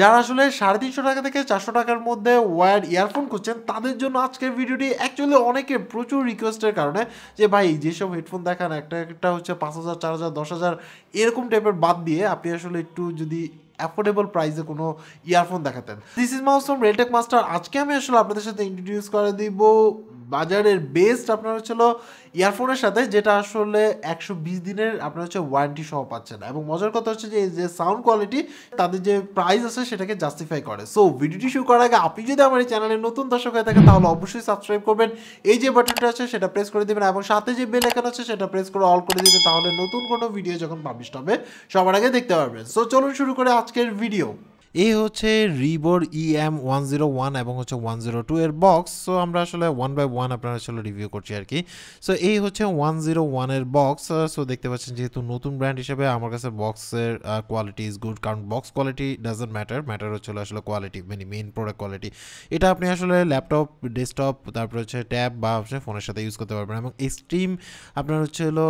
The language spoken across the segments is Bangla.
যারা আসলে সাড়ে তিনশো টাকা থেকে চারশো টাকার মধ্যে ওয়ার ইয়ারফোন খুঁজছেন তাদের জন্য আজকের ভিডিওটি অ্যাকচুয়ালি অনেকের প্রচুর রিকোয়েস্টের কারণে যে ভাই যেসব হেডফোন দেখান একটা একটা হচ্ছে পাঁচ হাজার চার হাজার দশ হাজার এরকম টাইপের বাদ দিয়ে আপনি আসলে একটু যদি অ্যাফোর্ডেবল প্রাইসে কোনো ইয়ারফোন দেখাতেন দিস ইজ মাউসম রেলটেক মাস্টার আজকে আমি আসলে আপনাদের সাথে ইন্ট্রোডিউস করে দিব বাজারের বেস্ট আপনার হচ্ছে ইয়ারফোনের সাথে যেটা আসলে একশো বিশ দিনের আপনার হচ্ছে ওয়ারেন্টি সহ পাচ্ছেন এবং মজার কথা হচ্ছে যে এই যে সাউন্ড কোয়ালিটি তাদের যে প্রাইস আছে সেটাকে জাস্টিফাই করে সো ভিডিওটি শুরু করার আগে আপনি যদি আমার এই চ্যানেলে নতুন দর্শক হয়ে থাকেন তাহলে অবশ্যই সাবস্ক্রাইব করবেন এই যে বাটনটা আছে সেটা প্রেস করে দেবেন এবং সাথে যে বেল আইকন আছে সেটা প্রেস করে অল করে দেবেন তাহলে নতুন কোনো ভিডিও যখন পাবলিশ হবে সবার আগে দেখতে পারবেন সো চলুন শুরু করে আজকের ভিডিও এই হচ্ছে রিবোর E M one zero one এবং হচ্ছে ওয়ান জিরো টু এর বক্স সো আমরা আসলে ওয়ান বাই ওয়ান আপনারা আসলে রিভিউ করছি আর কি সো এই হচ্ছে ওয়ান জিরো ওয়ানের বক্স সো দেখতে পাচ্ছেন যেহেতু নতুন ব্র্যান্ড হিসেবে আমার কাছে বক্সের কোয়ালিটি ইজ গুড কারণ box quality doesn't matter matter হচ্ছে আসলে কোয়ালিটি মানে মেন প্রোডাক্ট কোয়ালিটি এটা আপনি আসলে ল্যাপটপ ডেস্কটপ তারপরে হচ্ছে ট্যাব বা হচ্ছে ফোনের সাথে ইউজ করতে পারবেন এবং এক্সট্রিম আপনার হচ্ছে হলো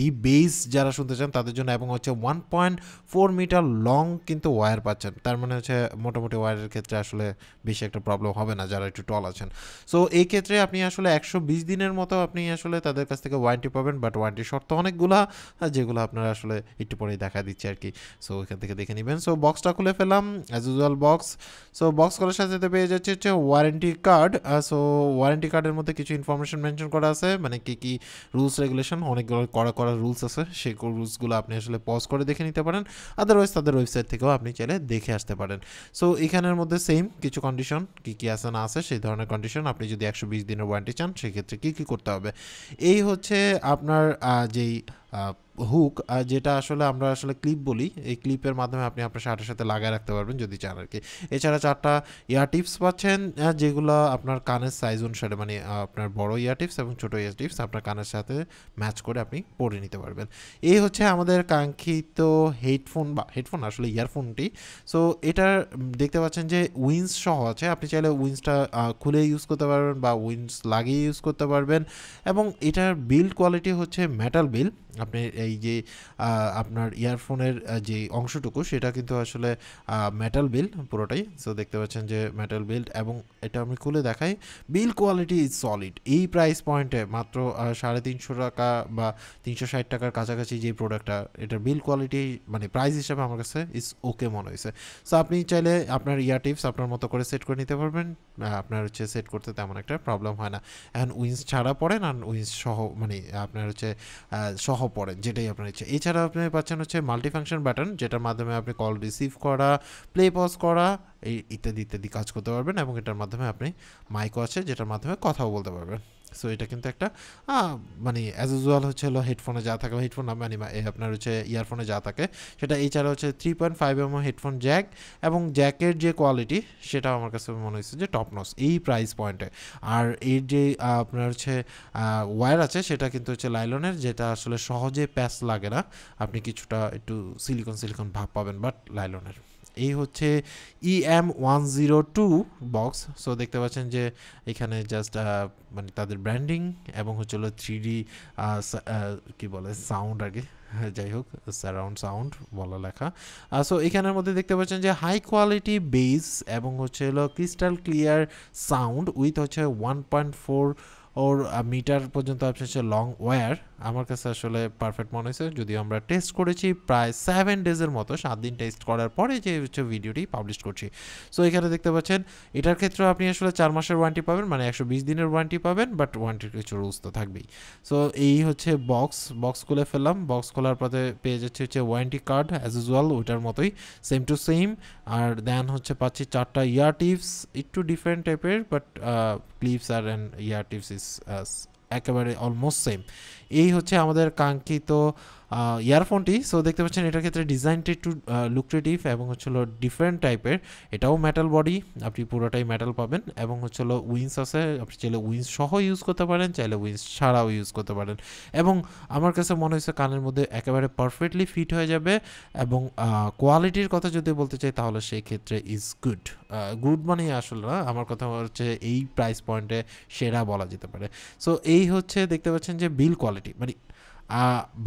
ডিপ uh, বেস যারা শুনতে চান তাদের জন্য এবং হচ্ছে one point four metre long কিন্তু ওয়্যার পাচ্ছে পাচ্ছেন তার মানে হচ্ছে মোটামুটি ওয়ারের ক্ষেত্রে আসলে বেশি একটা প্রবলেম হবে না যারা একটু টল আছেন সো এই ক্ষেত্রে আপনি আসলে একশো বিশ দিনের মতো আপনি আসলে তাদের কাছ থেকে ওয়ারেন্টি পাবেন বাট ওয়ারেন্টি শর্ত অনেকগুলা যেগুলো আপনারা আসলে একটু পরেই দেখা দিচ্ছে আর কি সো এখান থেকে দেখে নেবেন সো বক্সটা খুলে ফেলাম as usual box so box করার সাথে সাথে পেয়ে যাচ্ছে হচ্ছে ওয়ারেন্টি কার্ড সো ওয়ারেন্টি কার্ডের মধ্যে কিছু ইনফরমেশন মেনশন করা আছে মানে কি কি রুলস রেগুলেশন অনেকগুলো করা করা রুলস আছে সেই রুলসগুলো আপনি আসলে পজ করে দেখে নিতে পারেন আদারওয়াইজ তাদের ওয়েবসাইট থেকেও আপনি চাইলে দেখে আসতে পারেন সো এখানের মধ্যে সেম কিছু কন্ডিশন কী কী আছে না আছে সেই ধরনের কন্ডিশন আপনি যদি একশো বিশ দিনের ওয়ারেন্টি চান সেক্ষেত্রে কী কী করতে হবে এই হচ্ছে আপনার যেই হুক যেটা আসলে আমরা আসলে ক্লিপ বলি এই ক্লিপের মাধ্যমে আপনি আপনার শার্টের সাথে লাগায় রাখতে পারবেন যদি চান আর কি এছাড়া চারটা ইয়ার টিপস পাচ্ছেন যেগুলো আপনার কানের সাইজ অনুসারে মানে আপনার বড় ইয়ার টিপস এবং ছোটো ইয়ার টিপস আপনার কানের সাথে ম্যাচ করে আপনি পরে নিতে পারবেন এই হচ্ছে আমাদের কাঙ্ক্ষিত হেডফোন বা হেডফোন আসলে ইয়ারফোনটি সো এটার দেখতে পাচ্ছেন যে উইন্স সহ আছে আপনি চাইলে উইন্সটা খুলে ইউজ করতে পারবেন বা উইন্স লাগিয়ে ইউজ করতে পারবেন এবং এটার বিল্ড কোয়ালিটি হচ্ছে মেটাল বিল আপনি এই যে আপনার ইয়ারফোনের যে অংশটুকু সেটা কিন্তু আসলে মেটাল বিল পুরোটাই সো দেখতে পাচ্ছেন যে মেটাল বিল্ড এবং এটা আমি খুলে দেখাই বিল কোয়ালিটি ইজ সলিড এই প্রাইস পয়েন্টে মাত্র সাড়ে তিনশো টাকা বা তিনশো ষাট টাকার কাছাকাছি যে প্রোডাক্টটা এটার বিল কোয়ালিটি মানে প্রাইস হিসাবে আমার কাছে ইজ ওকে মনে হয়েছে সো আপনি চাইলে আপনার ইয়ার টিপস আপনার মতো করে সেট করে নিতে পারবেন আপনার হচ্ছে সেট করতে তেমন একটা প্রবলেম হয় না এখন উইন্স ছাড়া পড়েন আর উইন্স সহ মানে আপনার হচ্ছে সহ পড়েন যেটাই আপনার ইচ্ছে এছাড়া আপনি পাচ্ছেন হচ্ছে মাল্টি ফাংশন ব্যাটার্ন যেটার মাধ্যমে আপনি কল রিসিভ করা প্লে পজ করা এই ইত্যাদি ইত্যাদি কাজ করতে পারবেন এবং এটার মাধ্যমে আপনি মাইকও আছে যেটার মাধ্যমে কথাও বলতে পারবেন সো এটা কিন্তু একটা মানে অ্যাজ ইউজুয়াল হচ্ছে হলো হেডফোনে যা থাকে হেডফোন মানে আপনার হচ্ছে ইয়ারফোনে যা থাকে সেটা এছাড়া হচ্ছে three point five M headphone jack এবং জ্যাকের যে কোয়ালিটি সেটা আমার কাছে মনে হয়েছে যে টপ নস এই প্রাইস পয়েন্টে আর এর যে আপনার হচ্ছে ওয়্যার আছে সেটা কিন্তু হচ্ছে লাইলনের যেটা আসলে সহজে প্যাস লাগে না আপনি কিছুটা একটু সিলিকন সিলিকন ভাব পাবেন বাট লাইলনের এই হচ্ছে E M one zero two box so দেখতে পাচ্ছেন যে এখানে জাস্ট মানে তাদের ব্র্যান্ডিং এবং হচ্ছিল থ্রি ডি কী বলে সাউন্ড আগে যাই হোক সারাউন্ড সাউন্ড বলা লেখা সো এখানের মধ্যে দেখতে পাচ্ছেন যে হাই কোয়ালিটি বেস এবং হচ্ছে হলো ক্রিস্টাল ক্লিয়ার সাউন্ড উইথ হচ্ছে one point four or metre পর্যন্ত আপনি হচ্ছে লং ওয়্যার আমার কাছে আসলে পারফেক্ট মনে হয়েছে যদিও আমরা টেস্ট করেছি প্রায় সেভেন ডেজের মতো সাত দিন টেস্ট করার পরে যে হচ্ছে ভিডিওটি পাবলিশ করছি সো এখানে দেখতে পাচ্ছেন এটার ক্ষেত্রে আপনি আসলে চার মাসের ওয়ারেন্টি পাবেন মানে একশো বিশ দিনের ওয়ারেন্টি পাবেন বাট ওয়ারেন্টির কিছু রুলস তো থাকবেই সো এই হচ্ছে বক্স বক্স খুলে ফেললাম বক্স খোলার পরে পেয়ে যাচ্ছে হচ্ছে ওয়ারেন্টি কার্ড অ্যাজ ইউজুয়াল ওইটার মতোই সেম টু সেম আর দেন হচ্ছে পাচ্ছি চারটা ইয়ার টিপস একটু ডিফারেন্ট টাইপের বাট ক্লিপস আর অ্যান্ড ইয়ার টিপস ইস একেবারে অলমোস্ট সেম এই হচ্ছে আমাদের কাঙ্ক্ষিত ইয়ারফোনটি সো দেখতে পাচ্ছেন এটার ক্ষেত্রে ডিজাইনটি একটু লুক্রেটিভ এবং হচ্ছে হলো ডিফারেন্ট টাইপের এটাও মেটাল বডি আপনি পুরোটাই মেটাল পাবেন এবং হচ্ছে হলো উইন্স আছে আপনি চাইলে উইন্স সহ ইউজ করতে পারেন চাইলে উইন্স ছাড়াও ইউজ করতে পারেন এবং আমার কাছে মনে হয়েছে কানের মধ্যে একেবারে পারফেক্টলি ফিট হয়ে যাবে এবং কোয়ালিটির কথা যদি বলতে চাই তাহলে সেই ক্ষেত্রে ইজ গুড গুড মানে আসলে না আমার কথা হচ্ছে এই প্রাইস পয়েন্টে সেরা বলা যেতে পারে সো এই হচ্ছে দেখতে পাচ্ছেন যে বিল কোয়ালিটি মানে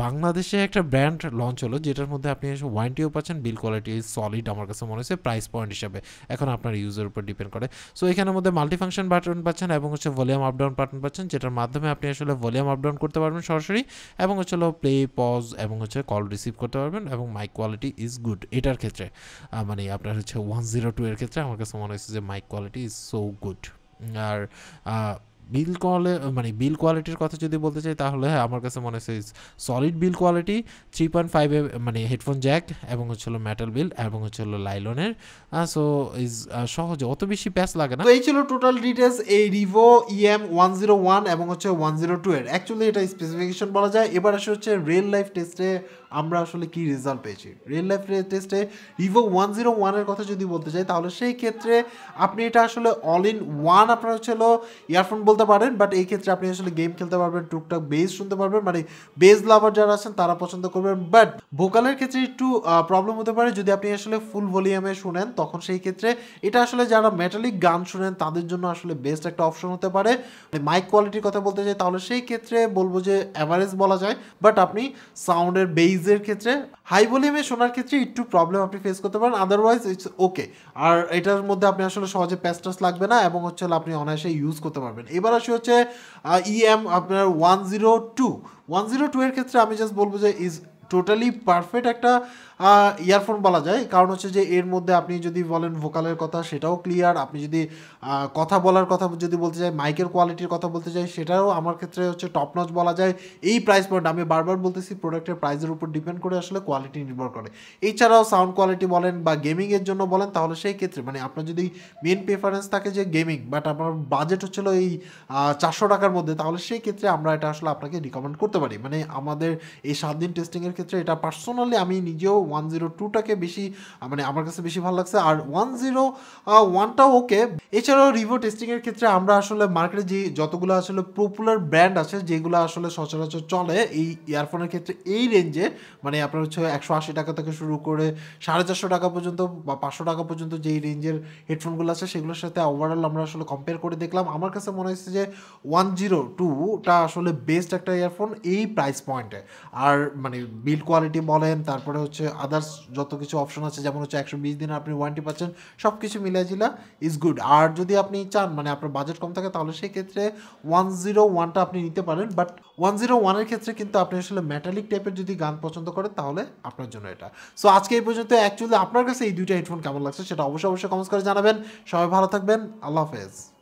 বাংলাদেশে একটা ব্র্যান্ড লঞ্চ হলো যেটার মধ্যে আপনি ওয়ারেন্টিও পাচ্ছেন বিল কোয়ালিটি সলিড আমার কাছে মনে হচ্ছে প্রাইস পয়েন্ট হিসাবে এখন আপনার ইউজের উপর ডিপেন্ড করে সো এখানের মধ্যে মাল্টিফাংশন বাটন পাচ্ছেন এবং হচ্ছে ভলিউম আপডাউন ডাউন বাটন পাচ্ছেন যেটার মাধ্যমে আপনি আসলে ভলিউম আপ ডাউন করতে পারবেন সরাসরি এবং হচ্ছে প্লে পজ এবং হচ্ছে কল রিসিভ করতে পারবেন এবং মাইক কোয়ালিটি ইজ গুড এটার ক্ষেত্রে মানে আপনার হচ্ছে ওয়ান জিরো টু এর ক্ষেত্রে আমার কাছে মনে হয়েছে যে mic quality is so good আর বিল কোয়ালে মানে বিল কোয়ালিটির কথা যদি বলতে চাই তাহলে হ্যাঁ আমার কাছে মনে হচ্ছে solid build quality three point five মানে হেডফোন জ্যাক এবং হচ্ছে ম্যাটাল মেটাল বিল এবং হচ্ছে হলো লাইলনের সো ইজ সহজে অত বেশি প্যাস লাগে না তো এই ছিল টোটাল ডিটেলস এই রিভো ইএম ওয়ান জিরো ওয়ান এবং হচ্ছে ওয়ান জিরো টু এর অ্যাকচুয়ালি এটা স্পেসিফিকেশন বলা যায় এবার আসে হচ্ছে রিয়েল লাইফ টেস্টে আমরা আসলে কি রেজাল্ট পেয়েছি রিয়েল লাইফ টেস্টে রিভো ওয়ান জিরো ওয়ানের কথা যদি বলতে চাই তাহলে সেই ক্ষেত্রে আপনি এটা আসলে অল ইন ওয়ান আপনার হচ্ছে ইয়ারফোন বলতে বলতে পারেন বাট এই ক্ষেত্রে আপনি আসলে গেম খেলতে পারবেন টুকটাক বেস শুনতে পারবেন মানে বেস লাভার যারা আছেন তারা পছন্দ করবেন বাট ভোকালের ক্ষেত্রে একটু প্রবলেম হতে পারে যদি আপনি আসলে ফুল ভলিউমে শুনেন তখন সেই ক্ষেত্রে এটা আসলে যারা মেটালিক গান শুনেন তাদের জন্য আসলে বেস্ট একটা অপশন হতে পারে মাইক মানে কোয়ালিটির কথা বলতে চাই তাহলে সেই ক্ষেত্রে বলবো যে অ্যাভারেজ বলা যায় বাট আপনি সাউন্ডের বেইজের ক্ষেত্রে হাই ভলিউমে শোনার ক্ষেত্রে একটু প্রবলেম আপনি ফেস করতে পারেন আদারওয়াইজ ইটস ওকে আর এটার মধ্যে আপনি আসলে সহজে প্যাস্টাস লাগবে না এবং হচ্ছে আপনি অনায়াসে ইউজ করতে পারবেন এবার এবার আসি হচ্ছে ইএম e আপনার one zero two one zero two এর ক্ষেত্রে আমি জাস্ট বলবো যে ইজ টোটালি পারফেক্ট একটা ইয়ারফোন বলা যায় কারণ হচ্ছে যে এর মধ্যে আপনি যদি বলেন ভোকালের কথা সেটাও ক্লিয়ার আপনি যদি কথা বলার কথা যদি বলতে চাই মাইকের কোয়ালিটির কথা বলতে চাই সেটাও আমার ক্ষেত্রে হচ্ছে টপ নচ বলা যায় এই প্রাইস পয়েন্ট আমি বারবার বলতেছি প্রোডাক্টের প্রাইসের উপর ডিপেন্ড করে আসলে কোয়ালিটি নির্ভর করে এছাড়াও সাউন্ড কোয়ালিটি বলেন বা গেমিংয়ের জন্য বলেন তাহলে সেই ক্ষেত্রে মানে আপনার যদি মেন প্রেফারেন্স থাকে যে গেমিং বাট আপনার বাজেট হচ্ছিল এই চারশো টাকার মধ্যে তাহলে সেই ক্ষেত্রে আমরা এটা আসলে আপনাকে রিকমেন্ড করতে পারি মানে আমাদের এই সাত দিন টেস্টিংয়ের ক্ষেত্রে এটা পার্সোনালি আমি নিজেও ওয়ান জিরো টুটাকে বেশি মানে আমার কাছে বেশি ভালো লাগছে আর ওয়ান জিরো ওয়ানটাও ওকে এছাড়াও রিভো টেস্টিংয়ের ক্ষেত্রে আমরা আসলে মার্কেটে যে যতগুলো আসলে পপুলার ব্র্যান্ড আছে যেগুলো আসলে সচরাচর চলে এই ইয়ারফোনের ক্ষেত্রে এই রেঞ্জে মানে আপনার হচ্ছে একশো আশি টাকা থেকে শুরু করে সাড়ে চারশো টাকা পর্যন্ত বা পাঁচশো টাকা পর্যন্ত যেই রেঞ্জের হেডফোনগুলো আছে সেগুলোর সাথে ওভারঅল আমরা আসলে কম্পেয়ার করে দেখলাম আমার কাছে মনে হচ্ছে যে ওয়ান জিরো টুটা আসলে বেস্ট একটা ইয়ারফোন এই প্রাইস পয়েন্টে আর মানে বিল্ড কোয়ালিটি বলেন তারপরে হচ্ছে আদার্স যত কিছু অপশন আছে যেমন হচ্ছে একশো বিশ দিনে আপনি ওয়ারেন্টি পাচ্ছেন সব কিছু মিলাই জিলা ইজ গুড আর যদি আপনি চান মানে আপনার বাজেট কম থাকে তাহলে সেই ক্ষেত্রে ওয়ান জিরো ওয়ানটা আপনি নিতে পারেন বাট ওয়ান জিরো ওয়ানের ক্ষেত্রে কিন্তু আপনি আসলে মেটালিক টাইপের যদি গান পছন্দ করেন তাহলে আপনার জন্য এটা সো আজকে এই পর্যন্ত অ্যাকচুয়ালি আপনার কাছে এই দুইটা হেডফোন কেমন লাগছে সেটা অবশ্যই অবশ্যই কমেন্ট করে জানাবেন সবাই ভালো থাকবেন আল্লাহ হাফেজ